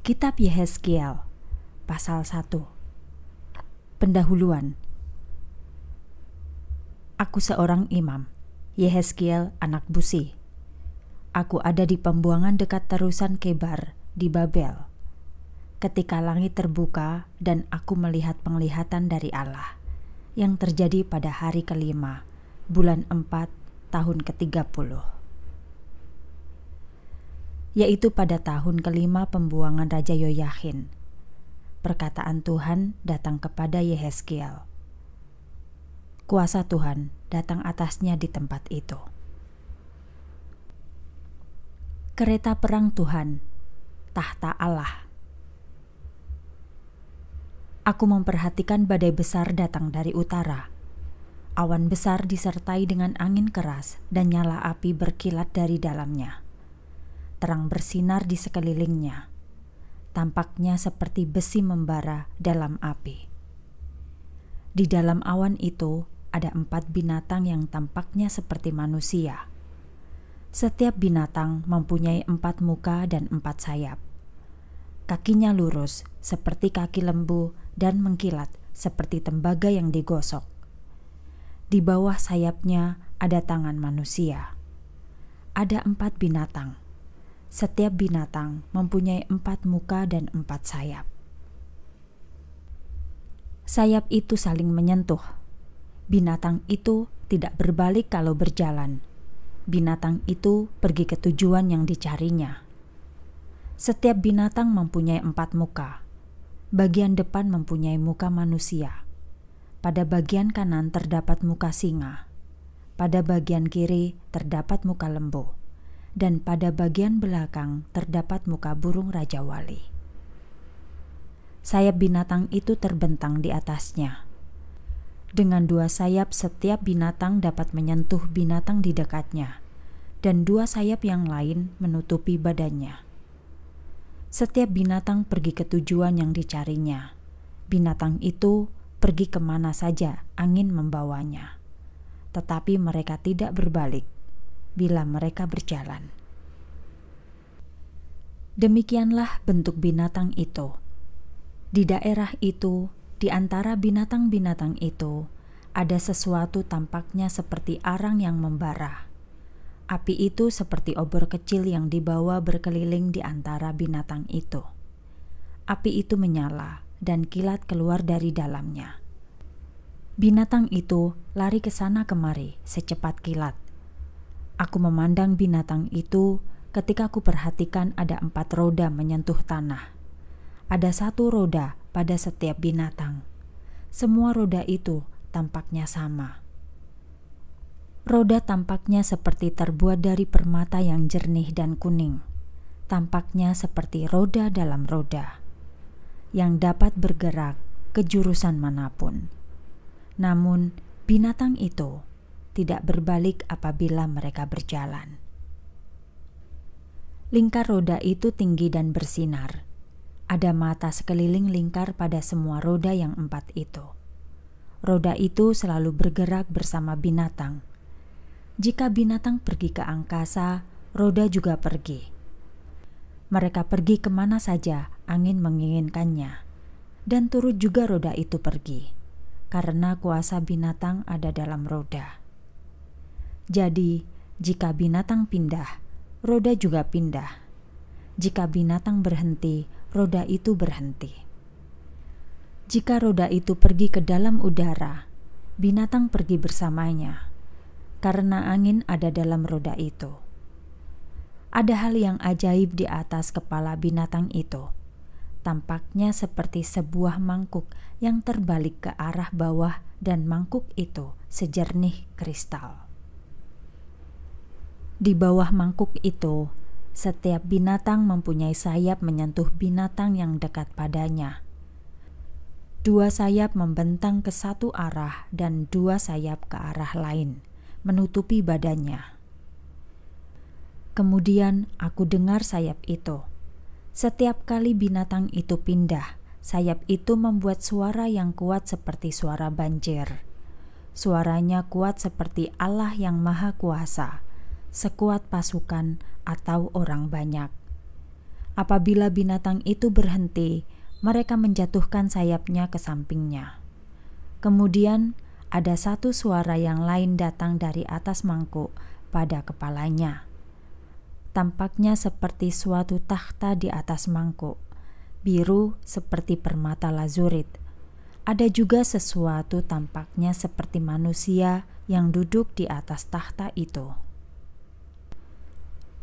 Kitab Yehezkiel pasal 1 Pendahuluan Aku seorang imam, Yehezkiel anak Busi. Aku ada di pembuangan dekat terusan Kebar di Babel. Ketika langit terbuka dan aku melihat penglihatan dari Allah yang terjadi pada hari kelima, bulan empat, tahun ke puluh yaitu pada tahun kelima pembuangan Raja Yoyahin. Perkataan Tuhan datang kepada Yehezkiel. Kuasa Tuhan datang atasnya di tempat itu. Kereta perang Tuhan, tahta Allah. Aku memperhatikan badai besar datang dari utara awan besar disertai dengan angin keras dan nyala api berkilat dari dalamnya terang bersinar di sekelilingnya. Tampaknya seperti besi membara dalam api. Di dalam awan itu ada empat binatang yang tampaknya seperti manusia. Setiap binatang mempunyai empat muka dan empat sayap. Kakinya lurus seperti kaki lembu dan mengkilat seperti tembaga yang digosok. Di bawah sayapnya ada tangan manusia. Ada empat binatang setiap binatang mempunyai empat muka dan empat sayap. Sayap itu saling menyentuh. Binatang itu tidak berbalik kalau berjalan. Binatang itu pergi ke tujuan yang dicarinya. Setiap binatang mempunyai empat muka. Bagian depan mempunyai muka manusia. Pada bagian kanan terdapat muka singa. Pada bagian kiri terdapat muka lembu dan pada bagian belakang terdapat muka burung Raja Wali. Sayap binatang itu terbentang di atasnya. Dengan dua sayap, setiap binatang dapat menyentuh binatang di dekatnya, dan dua sayap yang lain menutupi badannya. Setiap binatang pergi ke tujuan yang dicarinya. Binatang itu pergi kemana saja angin membawanya, tetapi mereka tidak berbalik bila mereka berjalan. Demikianlah bentuk binatang itu. Di daerah itu, di antara binatang-binatang itu, ada sesuatu tampaknya seperti arang yang membara. Api itu seperti obor kecil yang dibawa berkeliling di antara binatang itu. Api itu menyala dan kilat keluar dari dalamnya. Binatang itu lari ke sana kemari secepat kilat Aku memandang binatang itu ketika aku perhatikan ada empat roda menyentuh tanah. Ada satu roda pada setiap binatang. Semua roda itu tampaknya sama. Roda tampaknya seperti terbuat dari permata yang jernih dan kuning. Tampaknya seperti roda dalam roda yang dapat bergerak ke jurusan manapun. Namun, binatang itu tidak berbalik apabila mereka berjalan. Lingkar roda itu tinggi dan bersinar. Ada mata sekeliling lingkar pada semua roda yang empat itu. Roda itu selalu bergerak bersama binatang. Jika binatang pergi ke angkasa, roda juga pergi. Mereka pergi kemana saja angin menginginkannya, dan turut juga roda itu pergi karena kuasa binatang ada dalam roda. Jadi, jika binatang pindah, roda juga pindah. Jika binatang berhenti, roda itu berhenti. Jika roda itu pergi ke dalam udara, binatang pergi bersamanya karena angin ada dalam roda itu. Ada hal yang ajaib di atas kepala binatang itu. Tampaknya seperti sebuah mangkuk yang terbalik ke arah bawah, dan mangkuk itu sejernih kristal. Di bawah mangkuk itu, setiap binatang mempunyai sayap menyentuh binatang yang dekat padanya. Dua sayap membentang ke satu arah dan dua sayap ke arah lain, menutupi badannya. Kemudian aku dengar sayap itu. Setiap kali binatang itu pindah, sayap itu membuat suara yang kuat seperti suara banjir. Suaranya kuat seperti Allah yang Maha Kuasa sekuat pasukan atau orang banyak. Apabila binatang itu berhenti, mereka menjatuhkan sayapnya ke sampingnya. Kemudian ada satu suara yang lain datang dari atas mangkuk pada kepalanya. Tampaknya seperti suatu takhta di atas mangkuk, biru seperti permata lazurit. Ada juga sesuatu tampaknya seperti manusia yang duduk di atas takhta itu.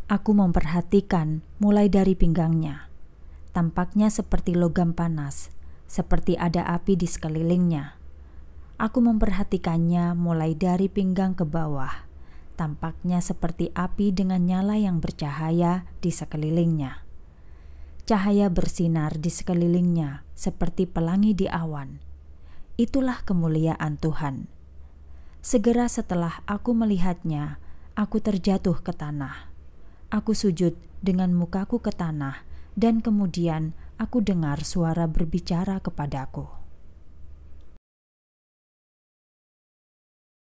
Aku memperhatikan mulai dari pinggangnya. Tampaknya seperti logam panas, seperti ada api di sekelilingnya. Aku memperhatikannya mulai dari pinggang ke bawah. Tampaknya seperti api dengan nyala yang bercahaya di sekelilingnya. Cahaya bersinar di sekelilingnya seperti pelangi di awan. Itulah kemuliaan Tuhan. Segera setelah aku melihatnya, aku terjatuh ke tanah Aku sujud dengan mukaku ke tanah, dan kemudian aku dengar suara berbicara kepadaku.